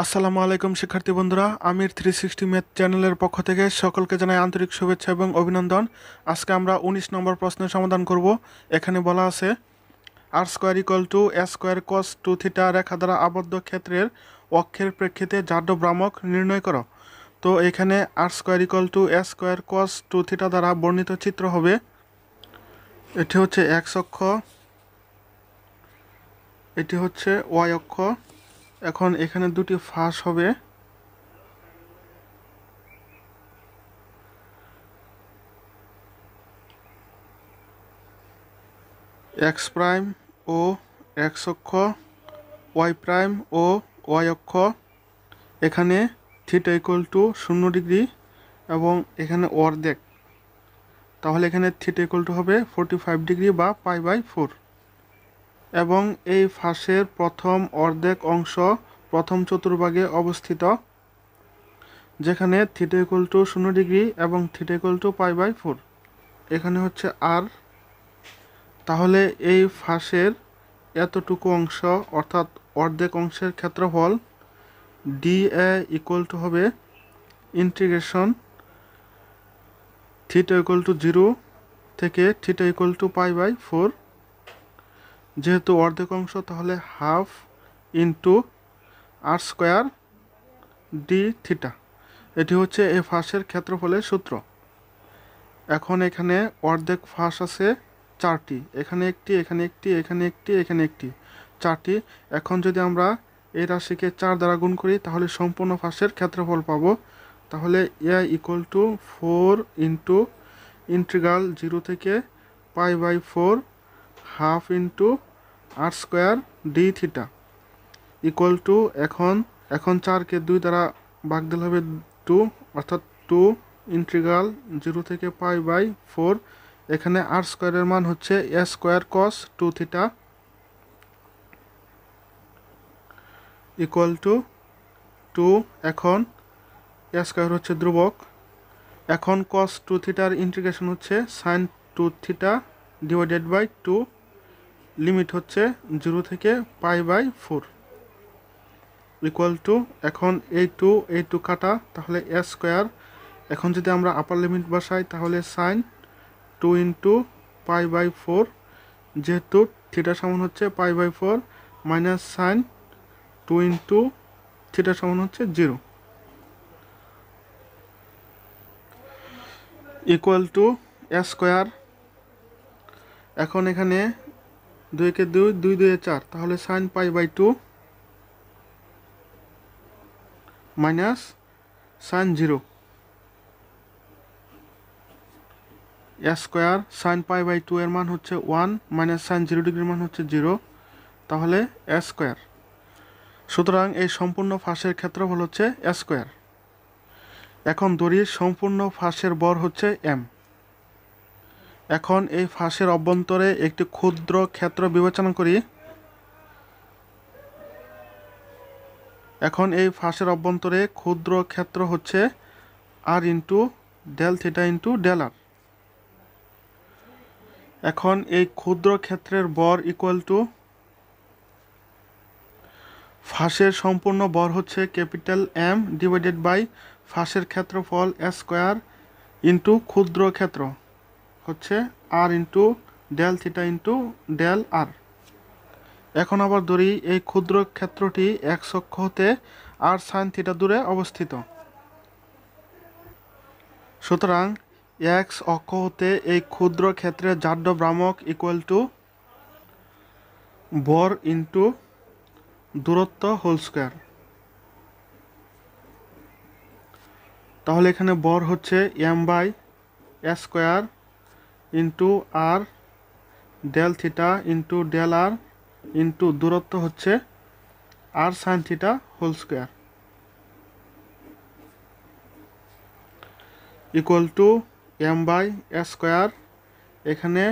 আসসালামু আলাইকুম শিক্ষার্থী বন্ধুরা আমির থ্রি সিক্সটি ম্যাথ চ্যানেলের পক্ষ থেকে সকলকে জানাই আন্তরিক শুভেচ্ছা এবং অভিনন্দন আজকে আমরা ১৯ নম্বর প্রশ্নের সমাধান করব এখানে বলা আছে r square equal to a square cos two theta রেখা দ্বারা আবদ্ধ ক্ষেত্রের অক্ষের প্রেক্ষিতে জাড্য ভ্রামক নির্ণয় করো তো এখানে r square equal to a square cos two theta দ্বারা বর্ণিত চিত্র হবে এটি হচ্ছে এক্স অক্ষ এটি হচ্ছে ওয়াই অক্ষ এখন এখানে দুটি ফাঁস হবে এক্স প্রাইম ও এক্স অক্ষ ওয়াই প্রাইম ও ওয়াই অক্ষ এখানে থিটা ইকুয়াল টু শূন্য ডিগ্রি এবং এখানে অর্ধেক তাহলে এখানে থিটা ইকুয়াল টু হবে ফোরটি ফাইভ ডিগ্রি বা পাই বাই ফোর এবং এই ফাঁসের প্রথম অর্ধেক অংশ প্রথম চতুর্ভাগে অবস্থিত যেখানে থিটা টু শূন্য ডিগ্রি এবং theta to pi by four এখানে হচ্ছে আর তাহলে এই ফাঁসের এতটুকু অংশ অর্থাৎ অর্ধেক অংশের ক্ষেত্রফল ডি এ ইকুয়াল টু হবে integration theta equal to zero থেকে theta equal to pi by four যেহেতু অর্ধেক অংশ তাহলে half into r square d theta এটি হচ্ছে এ ফাঁসের ক্ষেত্রফলের সূত্র এখন এখানে অর্ধেক ফাঁস আছে চারটি এখানে একটি এখানে একটি এখানে একটি এখানে একটি চারটি এখন যদি আমরা এই রাশিকে চার দ্বারা গুণ করি তাহলে সম্পূর্ণ ফাঁসের ক্ষেত্রফল পাবো তাহলে AI equal to four into integral zero থেকে pi by four half into r square d theta equal to এখন এখন চারকে দুই দ্বারা ভাগ দিলে হবে টু অর্থাৎ টু ইন্ট্রিগাল জিরো থেকে পাই বাই ফোর এখানে আর স্কোয়ারের মান হচ্ছে a square cos two theta equal to two এখন এ স্কোয়ার হচ্ছে ধ্রুবক এখন কস টু থিটার ইন্টিগ্রেশন হচ্ছে sine two theta divided by two limit হচ্ছে জিরো থেকে pi by four equal to এখন এই টু এই টু কাটা তাহলে এস স্কোয়ার এখন যদি আমরা আপার লিমিট বসাই তাহলে sine two into pi by four যেহেতু থিটা সমান হচ্ছে pi by four minus sine two into theta সমান হচ্ছে zero equal to s square এখন এখানে দুইকে দুই দুই দুই চার তাহলে sine pi by two minus sine zero square sine pi by two এর মান হচ্ছে ওয়ান মাইনাস সাইন জিরো ডিগ্রির মান হচ্ছে জিরো তাহলে স্কোয়ার সুতরাং এই সম্পূর্ণ ফাঁসের ক্ষেত্রফল হচ্ছে স্কোয়ার এখন দড়ির সম্পূর্ণ ফাঁসের বর হচ্ছে এম এখন এই ফাঁসের অভ্যন্তরে একটি ক্ষুদ্র ক্ষেত্র বিবেচনা করি এখন এই ফাঁসের অভ্যন্তরে ক্ষুদ্র ক্ষেত্র হচ্ছে r into del theta into del r এখন এই ক্ষুদ্র ক্ষেত্রের বর ইকুয়াল টু ফাঁসের সম্পূর্ণ বর হচ্ছে ক্যাপিটাল এম ডিভাইডেড বাই ফাঁসের ক্ষেত্রফল স্কোয়ার ইন্টু ক্ষুদ্র ক্ষেত্র হচ্ছে r into del theta into del r এখন আবার ধরি এই ক্ষুদ্র ক্ষেত্রটি এক অক্ষ হতে আর সাইন থিটা দূরে অবস্থিত সুতরাং এক্স অক্ষ হতে এই ক্ষুদ্র ক্ষেত্রে জাড্য ভ্রামক ইকুয়াল টু বর ইন্টু দূরত্ব হোল স্কোয়ার তাহলে এখানে বর হচ্ছে M by S square into r del theta into del r into দূরত্ব হচ্ছে r sine theta whole square equal to M by S square এখানে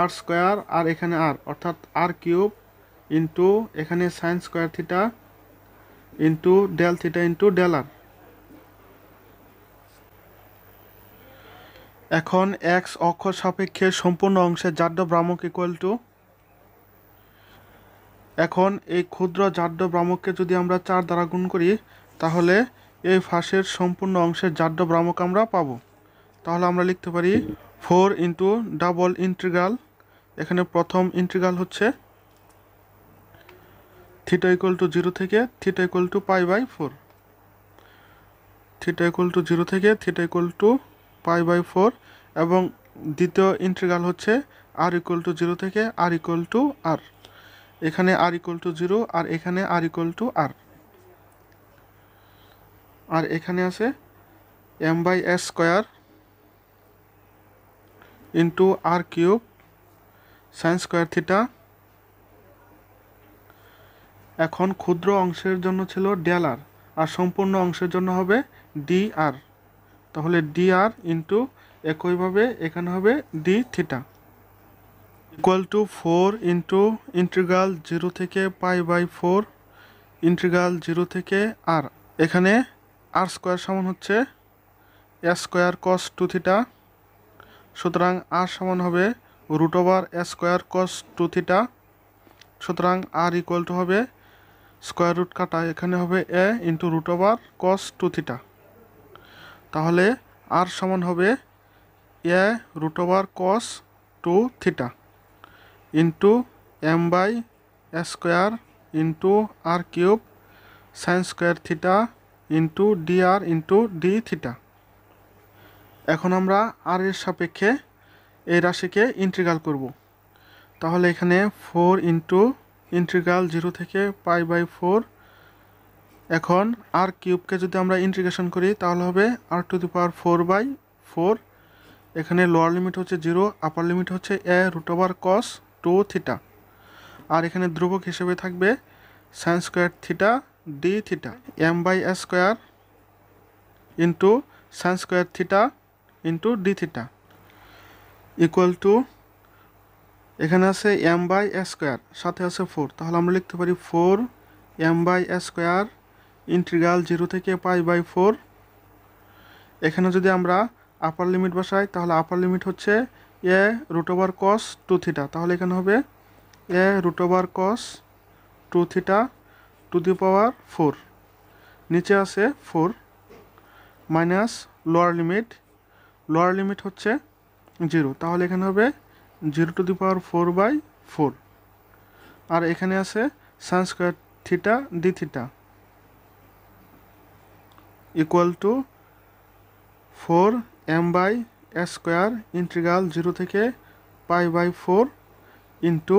আর স্কোয়ার আর এখানে আর অর্থাৎ আর কিউব ইন্টু এখানে sine square theta into del theta into del r এখন x অক্ষ সাপেক্ষে সম্পূর্ণ অংশে জাড্য ভ্রামক ইকুয়াল টু এখন এই ক্ষুদ্র জাড্য ভ্রামককে যদি আমরা চার দ্বারা গুণ করি তাহলে এই ফাঁসের সম্পূর্ণ অংশের জাড্য ভ্রামক আমরা পাব তাহলে আমরা লিখতে পারি ফোর ইন্টু ডাবল ইন্ট্রিগাল এখানে প্রথম ইন্ট্রিগাল হচ্ছে থিটা ইকুয়াল টু জিরো থেকে theta equal to pi by four theta equal to zero থেকে theta equal to pi by four এবং দ্বিতীয় ইন্টিগ্রাল হচ্ছে আর ইকুয়াল টু জিরো থেকে আর ইকুয়াল টু আর এখানে r equal to zero r এখানে r equal to r r এখানে আছে M by S square into r cube sine square theta এখন ক্ষুদ্র অংশের জন্য ছিল ডেল আর আর সম্পূর্ণ অংশের জন্য হবে ডি আর তাহলে ডি আর ইন্টু একইভাবে এখানে হবে D theta equal to four into integral zero থেকে pi by four integral zero থেকে আর এখানে আর স্কোয়ার সমান হচ্ছে s square cos two theta সুতরাং আর সমান হবে root over s square cos two theta সুতরাং আর ইকুয়াল টু হবে স্কোয়ার রুট কাটা এখানে হবে a into root over cos two theta তাহলে আর সমান হবে a root over cos two theta into M by square into r cube sine square theta into d r into d theta এখন আমরা আর এর সাপেক্ষে এই রাশিকে ইন্টিগ্রাল করব তাহলে এখানে ফোর ইন্টু ইন্টিগ্রাল জিরো থেকে পাই বাই ফোর এখন আর কিউবকে যদি আমরা ইন্টিগ্রেশন করি তাহলে হবে r to the power four by four এখানে লোয়ার লিমিট হচ্ছে জিরো আপার লিমিট হচ্ছে a root over cos two theta r এখানে ধ্রুবক হিসেবে থাকবে sine square theta d theta M by a square into sine square theta into d theta equal to এখানে আছে M by a square সাথে আছে four তাহলে আমরা লিখতে পারি four M by a square integral zero থেকে পাই বাই ফোর এখানে যদি আমরা আপার লিমিট বসাই তাহলে আপার লিমিট হচ্ছে a root over cos two theta তাহলে এখানে হবে a root over cos two theta to the power four নিচে আছে four minus lower limit lower limit হচ্ছে জিরো তাহলে এখানে হবে zero to the power four by four r এখানে আছে sine square theta d theta equal to four M by square integral zero থেকে pi by four into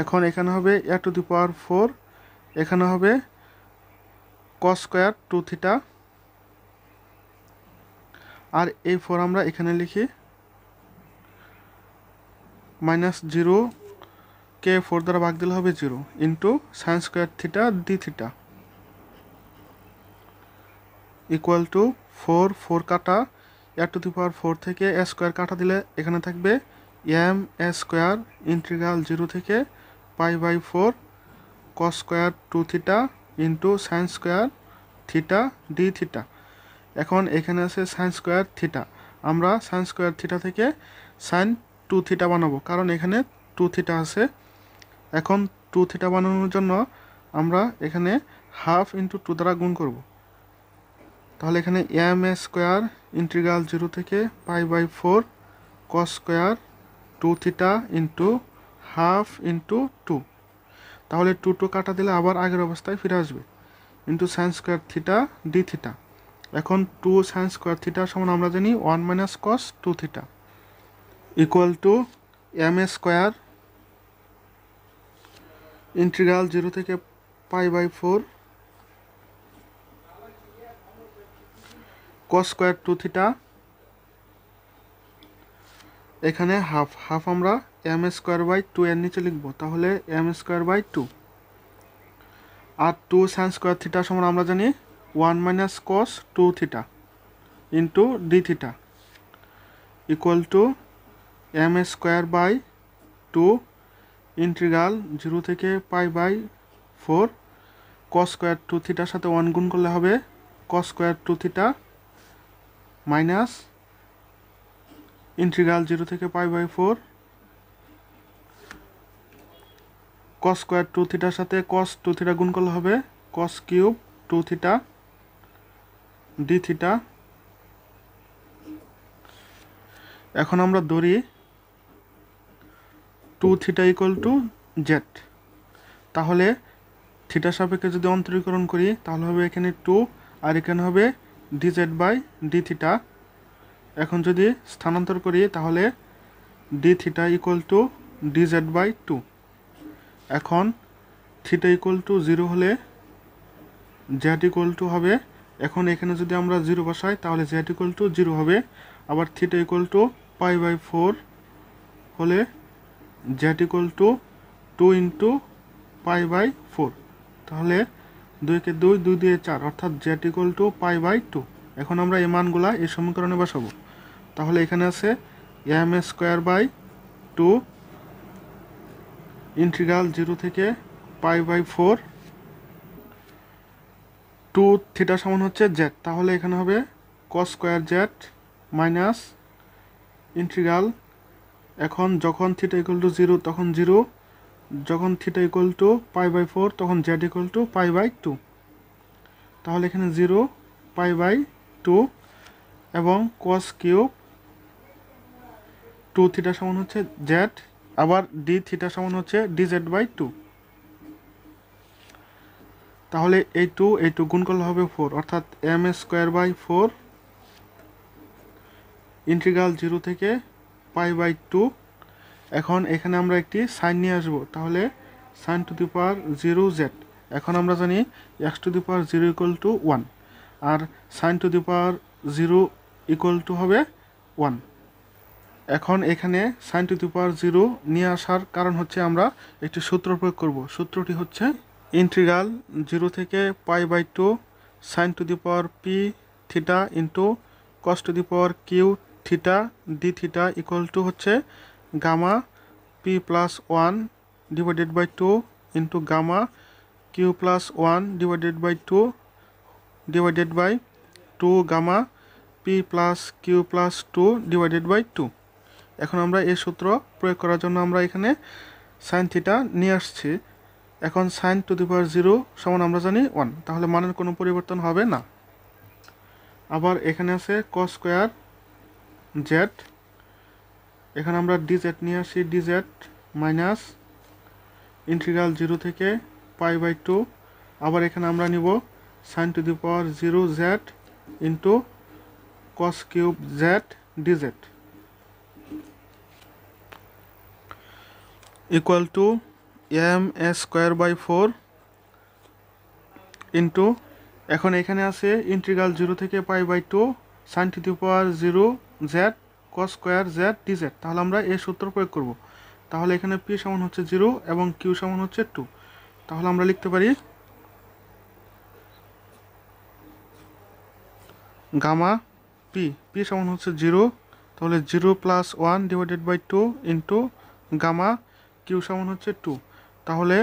এখন এখানে হবে এ টু দি পাওয়ার ফোর এখানে হবে ক স্কোয়ার টু থিটা আর এই ফোর আমরা এখানে লিখি মাইনাস জিরো কে ফোর দ্বারা ভাগ দিলে হবে zero into sine square theta d theta equal to four four কাটা এর টু দি পাওয়ার ফোর থেকে এ স্কোয়ার কাটা দিলে এখানে থাকবে M A square integral zero থেকে পাই বাই ফোর ক square two theta into sine square theta d theta এখন এখানে আছে সাইন স্কোয়ার থিটা আমরা সাইন স্কোয়ার থিটা থেকে সাইন টু থিটা বানাবো কারণ এখানে টু থিটা আছে এখন টু থিটা বানানোর জন্য আমরা এখানে হাফ ইন্টু টু দ্বারা গুণ করবো তাহলে এখানে M A square integral zero থেকে pi by four cos square two theta into half into two তাহলে টু টু কাটা দিলে আবার আগের অবস্থায় ফিরে আসবে into sine square theta d theta এখন টু সাইন স্কোয়ার থিটার সমান আমরা জানি one minus cos two theta equal to M A square integral zero থেকে pi by four cos square two theta এখানে হাফ হাফ আমরা এম স্কোয়ার বাই টু এর নিচে লিখব তাহলে এম স্কোয়ার বাই টু আর টু সাইন স্কোয়ার থিটা সমান আমরা জানি one minus cos two theta into d theta equal to M square by two integral zero থেকে pi by four cos square two থিটার সাথে ওয়ান গুণ করলে হবে cos square two theta minus integral zero থেকে pi by four cos square two থিটার সাথে cos two theta গুণ করলে হবে কস cube two theta d theta এখন আমরা ধরি two theta equal to z তাহলে থিটা সাপেক্ষে যদি অন্তরীকরণ করি তাহলে হবে এখানে টু আর এখানে হবে ডিজেড বাই ডি থিটা এখন যদি স্থানান্তর করি তাহলে d theta equal to dz by two এখন থিটা ইকুয়াল টু জিরো হলে জ্যাট ইকুয়াল টু হবে এখন এখানে যদি আমরা জিরো বসাই তাহলে জেড ইকুয়াল টু জিরো হবে আবার theta equal to pi by four হলে z equal to two into pi by four তাহলে দুইকে দুই দুই দিয়ে চার অর্থাৎ z equal to pi by two এখন আমরা এই মানগুলা এই সমীকরণে বসাবো তাহলে এখানে আছে M square by two integral zero থেকে pi by four to theta সমান হচ্ছে জেড তাহলে এখানে হবে cos square Z minus integral এখন যখন থিটা ইকুয়াল টু জিরো তখন জিরো যখন theta equal to pi by four তখন Z equal to pi by two তাহলে এখানে জিরো পাই বাই টু এবং কস কিউব টু থিটা সমান হচ্ছে জেড আবার ডি থিটা সমান হচ্ছে ডি জেড বাই টু তাহলে এই টু এই টু গুণ করলে হবে ফোর অর্থাৎ M A square by four integral zero থেকে পাই বাই টু এখন এখানে আমরা একটি সাইন নিয়ে আসবো তাহলে sine to the power zero z এখন আমরা জানি x to the power zero equal to one আর sine to the power zero equal to হবে ওয়ান এখন এখানে sine to the power zero নিয়ে আসার কারণ হচ্ছে আমরা একটি সূত্র প্রয়োগ করব সূত্রটি হচ্ছে ইন্ট্রিগাল জিরো থেকে pi by two sine to the power p theta into cos to the power q theta d theta equal to হচ্ছে gamma p plus 1 divided by 2 into gamma q plus 1 divided by 2 divided by 2 gamma p plus q plus 2 divided by 2 এখন আমরা এই সূত্র প্রয়োগ করার জন্য আমরা এখানে সাইন থিটা নিয়ে আসছি এখন sine to the power zero সমান আমরা জানি ওয়ান তাহলে মানের কোনো পরিবর্তন হবে না আবার এখানে আছে কস স্কোয়ার জেড এখানে আমরা ডিজেট নিয়ে আসি ডিজেট মাইনাস ইন্ট্রিগাল জিরো থেকে পাই বাই টু আবার এখানে আমরা নিব sine to the power zero z into cos cube z dz equal to M S square by four into এখন এখানে আছে ইন্ট্রিগাল জিরো থেকে pi by two sine to the power zero z cos square z d z তাহলে আমরা এ সূত্র প্রয়োগ করব তাহলে এখানে পি সমান হচ্ছে জিরো এবং কিউ সমান হচ্ছে টু তাহলে আমরা লিখতে পারি গামা পি পি সমান হচ্ছে জিরো তাহলে zero plus one divided by two into gamma Q সমান হচ্ছে টু তাহলে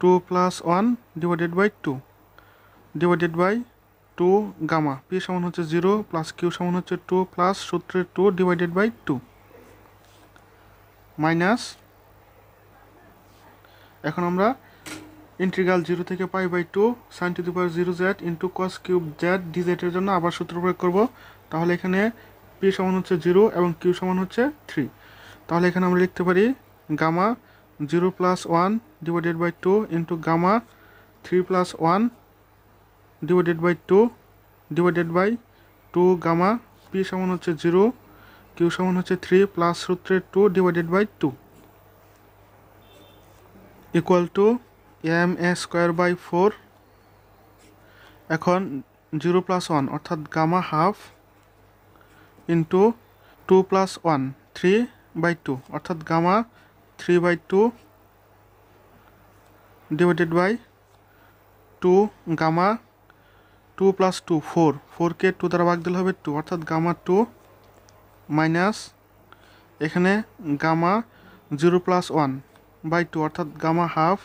two plus one divided by two divided by two gamma P সমান হচ্ছে জিরো প্লাস কিউ সমান হচ্ছে টু প্লাস সূত্রের two divided by two minus এখন আমরা ইন্টিগ্রাল জিরো থেকে pi by two sine to the power zero Z into cos cube Z ডিজেডের জন্য আবার সূত্র প্রয়োগ করব তাহলে এখানে পি সমান হচ্ছে জিরো এবং কিউ সমান হচ্ছে থ্রি তাহলে এখানে আমরা লিখতে পারি gamma zero plus one divided by two into gamma three plus one divided by two divided by two gamma P সমান হচ্ছে জিরো কিউ সমান হচ্ছে থ্রি প্লাস সূত্রে two divided by two equal to M A square by four এখন zero plus one অর্থাৎ gamma half into two plus one three by two অর্থাৎ gamma three by two divided by two gamma two plus two four ফোরকে two দ্বারা ভাগ দিলে হবে two অর্থাৎ gamma two minus এখানে gamma zero plus one by two অর্থাৎ gamma half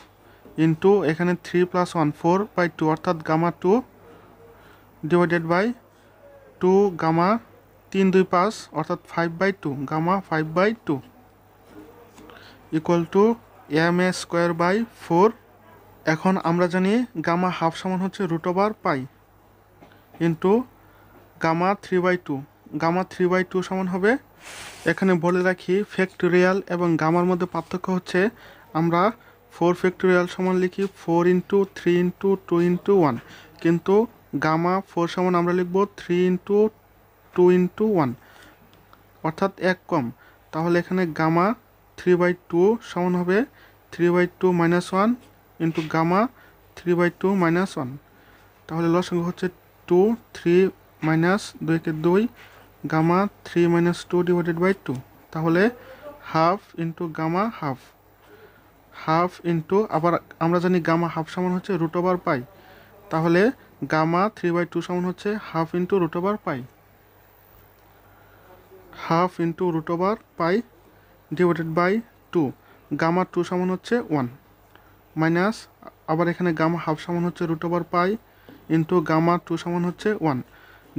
into এখানে three plus one four by two অর্থাৎ gamma two divided by two gamma তিন দুই পাঁচ অর্থাৎ five by two gamma five by two equal to M A square by four এখন আমরা জানি গামা হাফ সমান হচ্ছে root over pi into gamma three by two gamma three by two সমান হবে এখানে বলে রাখি ফ্যাক্টোরিয়াল এবং গামার মধ্যে পার্থক্য হচ্ছে আমরা ফোর ফ্যাক্টোরিয়াল সমান লিখি four into three into two into one কিন্তু গামা ফোর সমান আমরা লিখব three into two into one অর্থাৎ এক কম তাহলে এখানে গামা থ্রি বাই টু সমান হবে three by two minus one into gamma three by two minus one তাহলে লসঙ্গ হচ্ছে টু থ্রি মাইনাস দুইকে দুই gamma three minus two divided by two তাহলে half into gamma half half into আবার আমরা জানি গামা হাফ সমান হচ্ছে রুট ওভার পাই তাহলে গামা থ্রি বাই টু সমান হচ্ছে half into root over pi half into root over pi divided by two gamma two সমান হচ্ছে ওয়ান মাইনাস আবার এখানে গামা হাফ সমান হচ্ছে root over pi into gamma two সমান হচ্ছে ওয়ান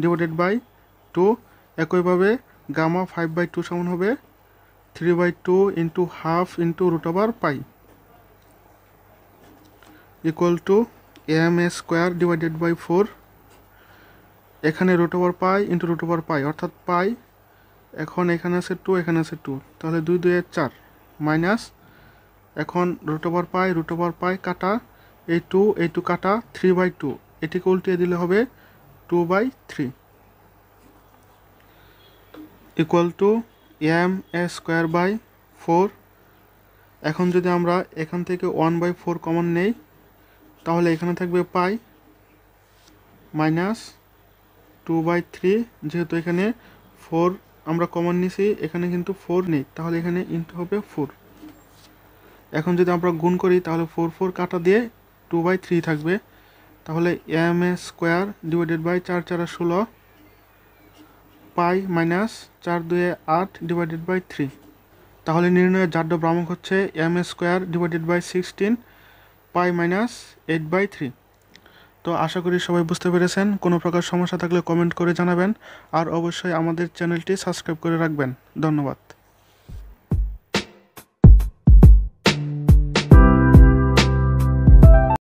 ডিভাইডেড বাই টু একইভাবে গামা ফাইভ বাই টু সমান হবে three by two into half into root over pi equal to M A square divided by four এখানে root over pi into root over pi অর্থাৎ pi এখন এখানে আছে two এখানে আছে টু তাহলে দুই দুই চার মাইনাস এখন root over pi root over pi কাটা এই টু এই টু কাটা থ্রি বাই টু এটিকে উল্টিয়ে দিলে হবে two by three equal to M A square by four এখন যদি আমরা এখান থেকে ওয়ান বাই ফোর কমন নেই তাহলে এখানে থাকবে pi minus two by three যেহেতু এখানে ফোর আমরা কমন নিছি এখানে কিন্তু ফোর নেই তাহলে এখানে ইন্টু হবে ফোর এখন যদি আমরা গুণ করি তাহলে ফোর ফোর কাটা দিয়ে টু বাই থ্রি থাকবে তাহলে M A square divided by চার চারা ষোলো পাই মাইনাস চার দুয়ে আট ডিভাইডেড বাই থ্রি তাহলে নির্ণয়ের জাড্য ভ্রামক হচ্ছে M A square divided by sixteen pi minus eight by three তো আশা করি সবাই বুঝতে পেরেছেন কোনো প্রকার সমস্যা থাকলে কমেন্ট করে জানাবেন আর অবশ্যই আমাদের চ্যানেলটি সাবস্ক্রাইব করে রাখবেন ধন্যবাদ